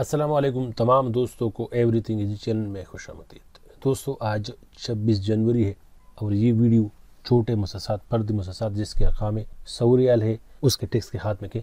असलम तमाम दोस्तों को एवरीथिंग थिंग चैनल में खुश आमदीद दोस्तों आज 26 जनवरी है और ये वीडियो छोटे मसासात फर्द मसासात जिसके अकाम सऊरियाल है उसके टैक्स के खात्मे के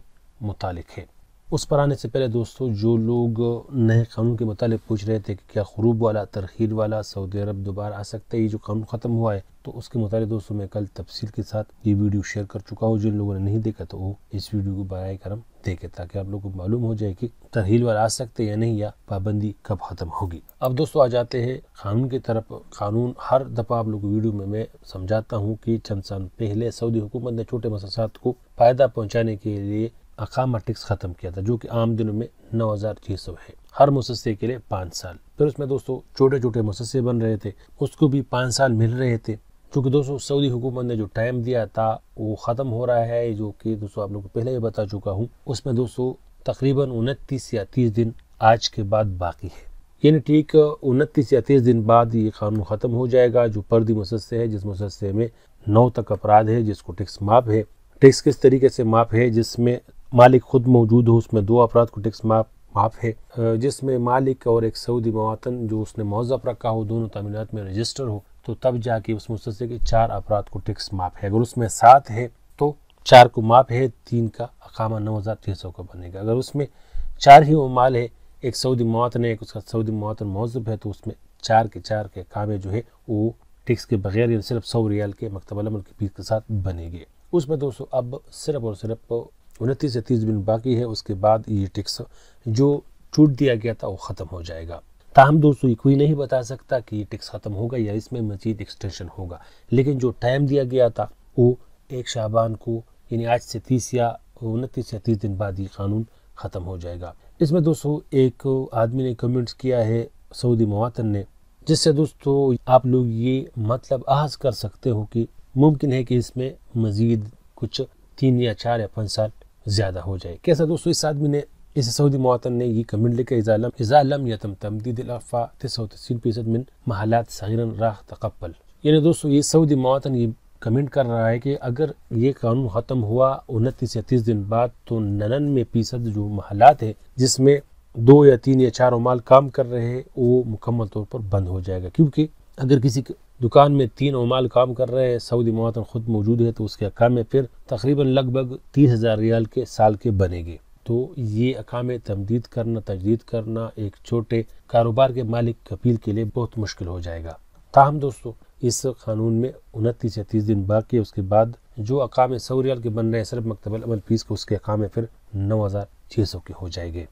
मुतालिक है उस पर आने से पहले दोस्तों जो लोग नए कानून के मुतालिक पूछ रहे थे कि क्या खरूब वाला तरखीर वाला सऊदी अरब दोबारा आ सकता है ये जो कानून ख़त्म हुआ है तो उसके मुतालिक दोस्तों मैं कल तफसील के साथ ये वीडियो शेयर कर चुका हूँ जिन लोगों ने नहीं देखा तो वो इस वीडियो को बरए करम देखे ताकि आप लोग को मालूम हो जाए कि तरहील वाल आ सकते या नहीं या पाबंदी कब ख़त्म होगी अब दोस्तों आ जाते हैं कानून की तरफ कानून हर दफ़ा आप लोग वीडियो में मैं समझाता हूँ कि चंद साल पहले सऊदी हुकूमत ने छोटे मसासात को फ़ायदा पहुँचाने के लिए अकामा टैक्स ख़त्म किया था जो कि आम दिनों में नौ हज़ार छह सौ है हर मुसस्से के लिए पाँच साल फिर उसमें दोस्तों छोटे छोटे मुसस्से बन रहे थे उसको भी पाँच साल मिल रहे थे चूँकि दोस्तों सऊदी हुकूमत ने जो टाइम दिया था वो ख़त्म हो रहा है जो कि दोस्तों आप लोग को पहले ही बता चुका हूँ उसमें दोस्तों तकरीबन उनतीस या तीस दिन आज के बाद बाकी है यानी ठीक उनतीस या तीस दिन बाद ये कानून ख़त्म हो जाएगा जो पर्दी मुसस्से है जिस मुसस्से में नौ तक अपराध है जिसको टैक्स माफ है टैक्स किस तरीके से माफ है जिसमें मालिक खुद मौजूद हो उसमें दो अपराध को टैक्स माफ आप है जिसमें मालिक और एक सऊदी मवातन जो उसने मुजफ रखा हो दोनों तमीनात में रजिस्टर हो तो तब जाके उस मुसलसल के चार अफराद को टैक्स माफ है अगर उसमें सात है तो चार को माफ है तीन का अकामा नौ हज़ार तीन सौ का बनेगा अगर उसमें चार ही माल है एक सऊदी मवातन है एक उसका सऊदी मवातन मौजूद है तो उसमें चार के चार के कामे जो है वो टैक्स के बगैर सिर्फ सौ रियाल के मकतबल के फीस के साथ बनेंगे उसमें दोस्तों अब सिर्फ और सिर्फ उनतीस या तीस दिन बाकी है उसके बाद ये टैक्स जो छूट दिया गया था वो ख़त्म हो जाएगा ताहम दोस्तों कोई नहीं बता सकता कि ये टैक्स ख़त्म होगा या इसमें मजीद एक्सटेंशन होगा लेकिन जो टाइम दिया गया था वो एक शाबान को यानी आज से तीस या उनतीस या तीस दिन बाद ये कानून ख़त्म हो जाएगा इसमें दोस्तों एक आदमी ने कमेंट्स किया है सऊदी मवातन ने जिससे दोस्तों आप लोग ये मतलब आहज कर सकते हो कि मुमकिन है कि इसमें मज़ीद कुछ तीन या चार या पाँच साल ज़्यादा हो जाए कैसा दोस्तों इस आदमी ने इस सऊदी मुआतन ने यह कमेंट लिखा इजालम इजालम यतम तमदीद अफा तस्व तस्वीर फीसद मिन महालात सगरन राह तकबल यानी दोस्तों ये सऊदी मुआतन ये कमेंट कर रहा है कि अगर ये कानून ख़त्म हुआ उनतीस या तीस दिन बाद तो नननवे फीसद जो महलात है जिसमें दो या तीन या चार माल काम कर रहे हैं वो मुकम्मल तौर पर बंद हो जाएगा क्योंकि अगर किसी दुकान में तीन उमाल काम कर रहे हैं सऊदी मवातन ख़ुद मौजूद है तो उसके अकाम में फिर तकरीबन लगभग तीस हज़ार रियाल के साल के बनेंगे तो ये अकाम तमदीद करना तजदीद करना एक छोटे कारोबार के मालिक कपील के लिए बहुत मुश्किल हो जाएगा ताहम दोस्तों इस कानून में उनतीस या तीस दिन बाकी उसके बाद जो अकाम सौ रियाल के बन रहे हैं सिर्फ मकतबल अमल फीस के उसके अकाम फिर नौ हज़ार छः सौ के हो जाएंगे